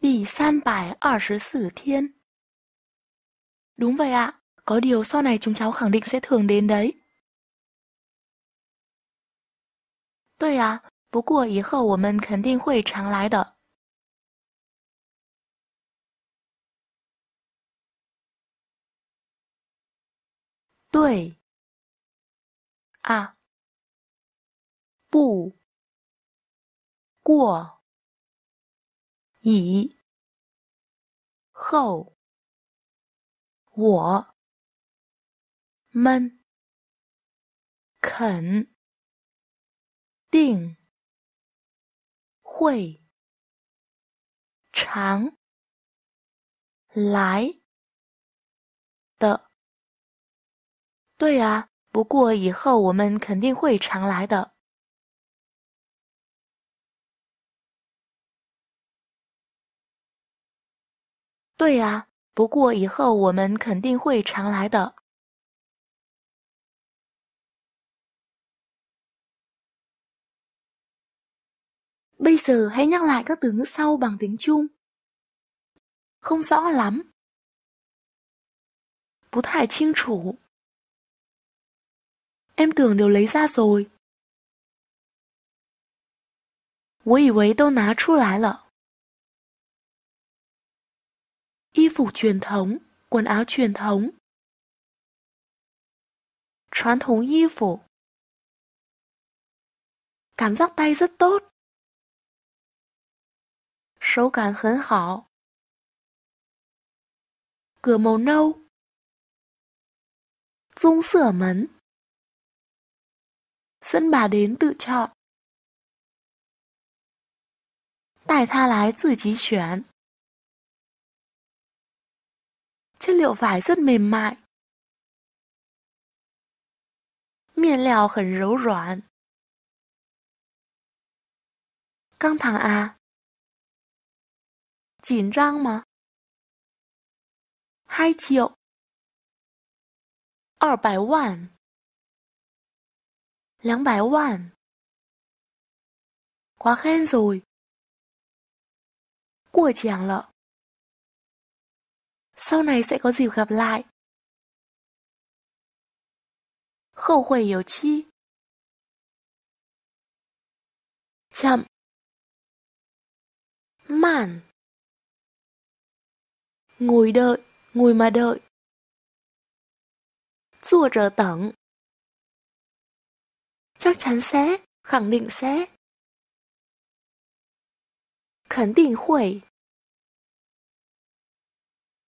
Bì san b à đúng vậy ạ, có điều sau này chúng cháu khẳng định sẽ thường đến đấy. 对啊，不过以后我们肯定会常来的。对。啊。不。过。以后，我们肯定会常来的。对啊，不过以后我们肯定会常来的。对啊，不过以后我们肯定会常来的。Bây giờ hãy nhắc lại các từ ngữ sau bằng tiếng Trung. Không rõ lắm. 不太清楚. Em tưởng đều lấy ra rồi. 我以为都拿出来了。y phục truyền thống, quần áo truyền thống. phục, Cảm giác tay rất tốt. 手感很好 Cửa màu nâu. dung mấn, Dẫn bà đến tự chọn. 带她来自己选。chất liệu vải rất mềm mại căng thẳng à? Chỉnh răng mà. Hai triệu. Ở bài hoàn. Lắng bài hoàn. Quá khen rồi. Của chàng lợ sau này sẽ có dịp gặp lại. Khẩu quẩy yếu chi? Chậm Mản Ngồi đợi, ngồi mà đợi. Rùa trở tẩn Chắc chắn sẽ, khẳng định sẽ. Khẳng định khuẩy